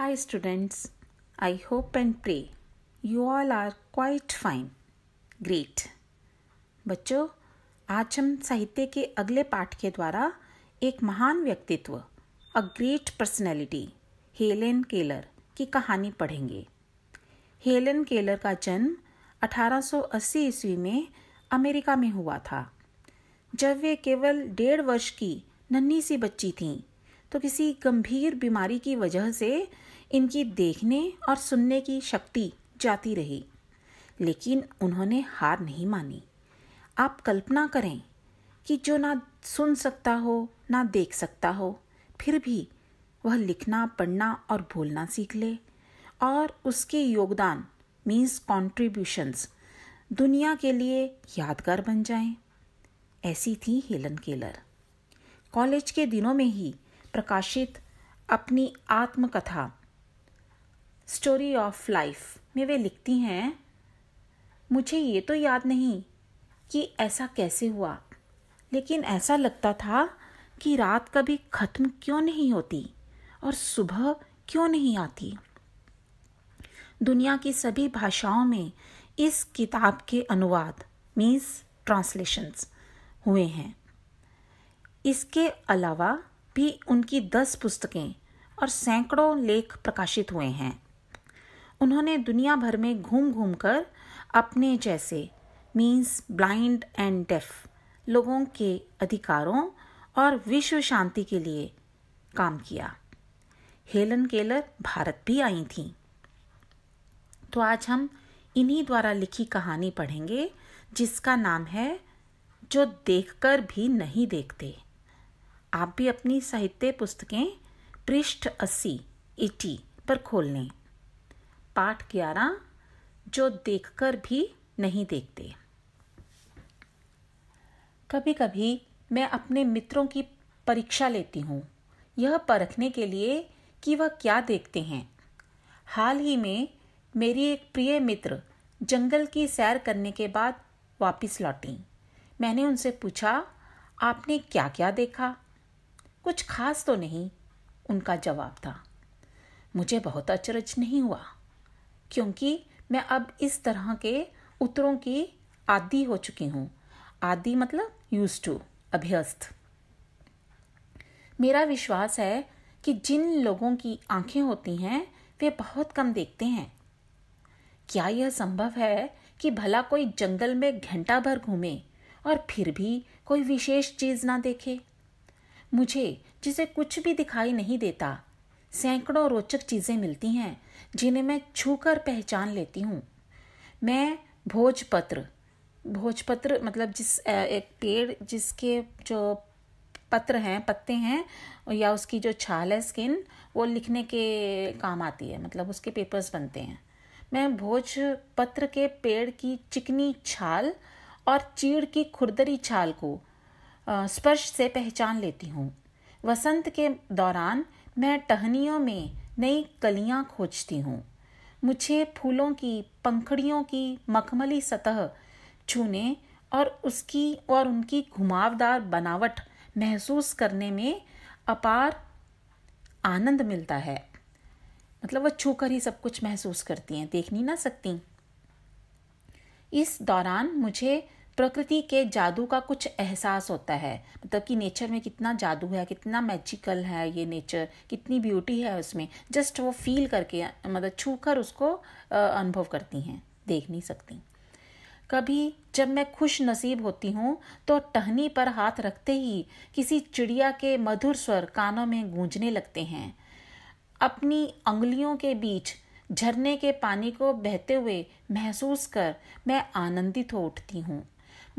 Hi, students. I hope and pray you all are quite fine. Great बच्चों आज हम साहित्य के अगले पाठ के द्वारा एक महान व्यक्तित्व a great personality Helen Keller की कहानी पढ़ेंगे हेलेन केलर का जन्म 1880 ईस्वी में अमेरिका में हुआ था जब वे केवल डेढ़ वर्ष की नन्ही सी बच्ची थीं तो किसी गंभीर बीमारी की वजह से इनकी देखने और सुनने की शक्ति जाती रही लेकिन उन्होंने हार नहीं मानी आप कल्पना करें कि जो ना सुन सकता हो ना देख सकता हो फिर भी वह लिखना पढ़ना और बोलना सीख ले और उसके योगदान मीन्स कॉन्ट्रीब्यूशंस दुनिया के लिए यादगार बन जाएं। ऐसी थी हेलन केलर कॉलेज के दिनों में ही प्रकाशित अपनी आत्मकथा स्टोरी ऑफ लाइफ में वे लिखती हैं मुझे ये तो याद नहीं कि ऐसा कैसे हुआ लेकिन ऐसा लगता था कि रात कभी ख़त्म क्यों नहीं होती और सुबह क्यों नहीं आती दुनिया की सभी भाषाओं में इस किताब के अनुवाद मीन्स ट्रांसलेशंस हुए हैं इसके अलावा भी उनकी दस पुस्तकें और सैकड़ों लेख प्रकाशित हुए हैं उन्होंने दुनिया भर में घूम घूम कर अपने जैसे मीन्स ब्लाइंड एंड डेफ लोगों के अधिकारों और विश्व शांति के लिए काम किया हेलन केलर भारत भी आई थीं तो आज हम इन्हीं द्वारा लिखी कहानी पढ़ेंगे जिसका नाम है जो देखकर भी नहीं देखते आप भी अपनी साहित्य पुस्तकें पृष्ठ अस्सी एटी पर खोल लें पाठ ग्यारह जो देखकर भी नहीं देखते कभी कभी मैं अपने मित्रों की परीक्षा लेती हूँ यह परखने के लिए कि वह क्या देखते हैं हाल ही में मेरी एक प्रिय मित्र जंगल की सैर करने के बाद वापस लौटी मैंने उनसे पूछा आपने क्या क्या देखा कुछ खास तो नहीं उनका जवाब था मुझे बहुत अचरज नहीं हुआ क्योंकि मैं अब इस तरह के उत्तरों की आदि हो चुकी हूँ आदि मतलब यूज टू अभ्यस्त मेरा विश्वास है कि जिन लोगों की आंखें होती हैं वे बहुत कम देखते हैं क्या यह संभव है कि भला कोई जंगल में घंटा भर घूमे और फिर भी कोई विशेष चीज़ ना देखे मुझे जिसे कुछ भी दिखाई नहीं देता सैकड़ों रोचक चीज़ें मिलती हैं जिन्हें मैं छूकर पहचान लेती हूँ मैं भोजपत्र भोजपत्र मतलब जिस एक पेड़ जिसके जो पत्र हैं पत्ते हैं या उसकी जो छाल है स्किन वो लिखने के काम आती है मतलब उसके पेपर्स बनते हैं मैं भोजपत्र के पेड़ की चिकनी छाल और चीड़ की खुरदरी छाल को स्पर्श से पहचान लेती हूँ वसंत के दौरान मैं टहनियों में नई कलियाँ खोजती हूँ मुझे फूलों की पंखड़ियों की मखमली सतह छूने और उसकी और उनकी घुमावदार बनावट महसूस करने में अपार आनंद मिलता है मतलब वह छूकर ही सब कुछ महसूस करती हैं देख नहीं ना सकती इस दौरान मुझे प्रकृति के जादू का कुछ एहसास होता है मतलब कि नेचर में कितना जादू है कितना मैजिकल है ये नेचर कितनी ब्यूटी है उसमें जस्ट वो फील करके मतलब छू कर उसको अनुभव करती हैं देख नहीं सकती कभी जब मैं खुश नसीब होती हूँ तो टहनी पर हाथ रखते ही किसी चिड़िया के मधुर स्वर कानों में गूंजने लगते हैं अपनी उंगलियों के बीच झरने के पानी को बहते हुए महसूस कर मैं आनंदित हो उठती हूँ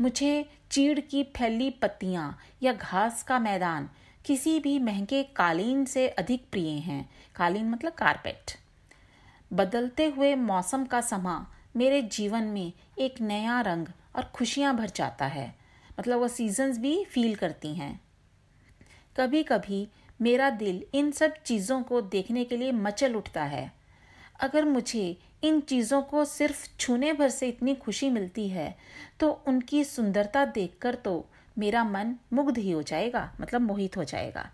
मुझे चीड़ की फैली पत्तियां या घास का मैदान किसी भी महंगे कालीन से अधिक प्रिय हैं कालीन मतलब कारपेट बदलते हुए मौसम का समा मेरे जीवन में एक नया रंग और खुशियाँ भर जाता है मतलब वह सीजन्स भी फील करती हैं कभी कभी मेरा दिल इन सब चीज़ों को देखने के लिए मचल उठता है अगर मुझे इन चीज़ों को सिर्फ छूने भर से इतनी खुशी मिलती है तो उनकी सुंदरता देखकर तो मेरा मन मुग्ध ही हो जाएगा मतलब मोहित हो जाएगा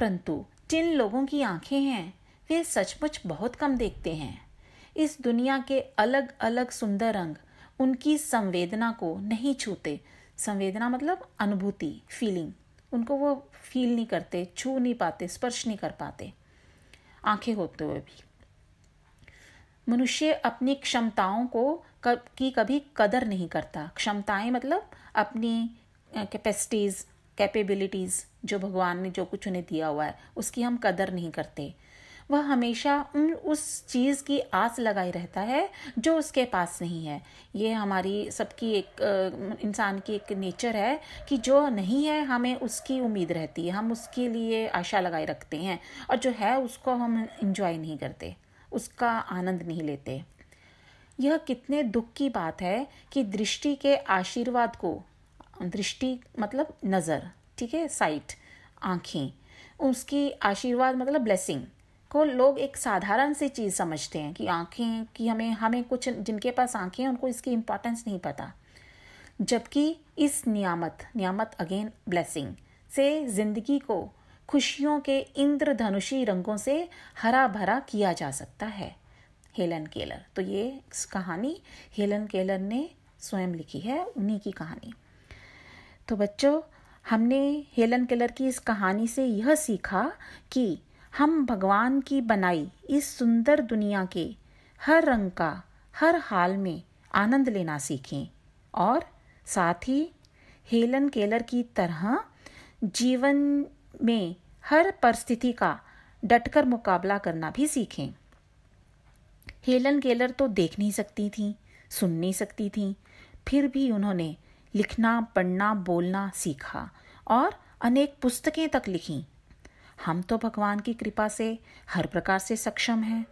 परंतु जिन लोगों की आंखें हैं वे सचमुच बहुत कम देखते हैं इस दुनिया के अलग अलग सुंदर रंग उनकी संवेदना को नहीं छूते संवेदना मतलब अनुभूति फीलिंग उनको वो फील नहीं करते छू नहीं पाते स्पर्श नहीं कर पाते आंखें होते हुए भी मनुष्य अपनी क्षमताओं को की कभी कदर नहीं करता क्षमताएं मतलब अपनी कैपेसिटीज़ कैपेबिलिटीज़ जो भगवान ने जो कुछ उन्हें दिया हुआ है उसकी हम कदर नहीं करते वह हमेशा उन उस चीज़ की आस लगाए रहता है जो उसके पास नहीं है ये हमारी सबकी एक इंसान की एक नेचर है कि जो नहीं है हमें उसकी उम्मीद रहती है हम उसके लिए आशा लगाए रखते हैं और जो है उसको हम इंजॉय नहीं करते उसका आनंद नहीं लेते यह कितने दुख की बात है कि दृष्टि के आशीर्वाद को दृष्टि मतलब नज़र ठीक है साइट आँखें उसकी आशीर्वाद मतलब ब्लेसिंग को लोग एक साधारण सी चीज़ समझते हैं कि आँखें कि हमें हमें कुछ जिनके पास आँखें हैं उनको इसकी इम्पोर्टेंस नहीं पता जबकि इस नियामत नियामत अगेन ब्लेसिंग से ज़िंदगी को खुशियों के इंद्रधनुषी रंगों से हरा भरा किया जा सकता है हेलन केलर तो ये कहानी हेलन केलर ने स्वयं लिखी है उन्हीं की कहानी तो बच्चों हमने हेलन केलर की इस कहानी से यह सीखा कि हम भगवान की बनाई इस सुंदर दुनिया के हर रंग का हर हाल में आनंद लेना सीखें और साथ ही हेलन केलर की तरह जीवन में हर परिस्थिति का डटकर मुकाबला करना भी सीखें हेलन गेलर तो देख नहीं सकती थी सुन नहीं सकती थी फिर भी उन्होंने लिखना पढ़ना बोलना सीखा और अनेक पुस्तकें तक लिखी हम तो भगवान की कृपा से हर प्रकार से सक्षम हैं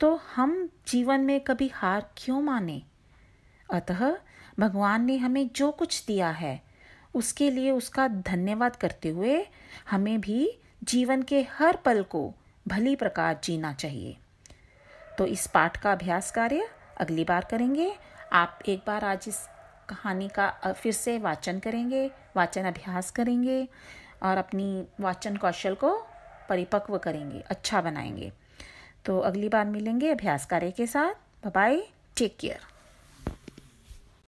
तो हम जीवन में कभी हार क्यों माने अतः भगवान ने हमें जो कुछ दिया है उसके लिए उसका धन्यवाद करते हुए हमें भी जीवन के हर पल को भली प्रकार जीना चाहिए तो इस पाठ का अभ्यास कार्य अगली बार करेंगे आप एक बार आज इस कहानी का फिर से वाचन करेंगे वाचन अभ्यास करेंगे और अपनी वाचन कौशल को परिपक्व करेंगे अच्छा बनाएंगे तो अगली बार मिलेंगे अभ्यास कार्य के साथ बाय टेक केयर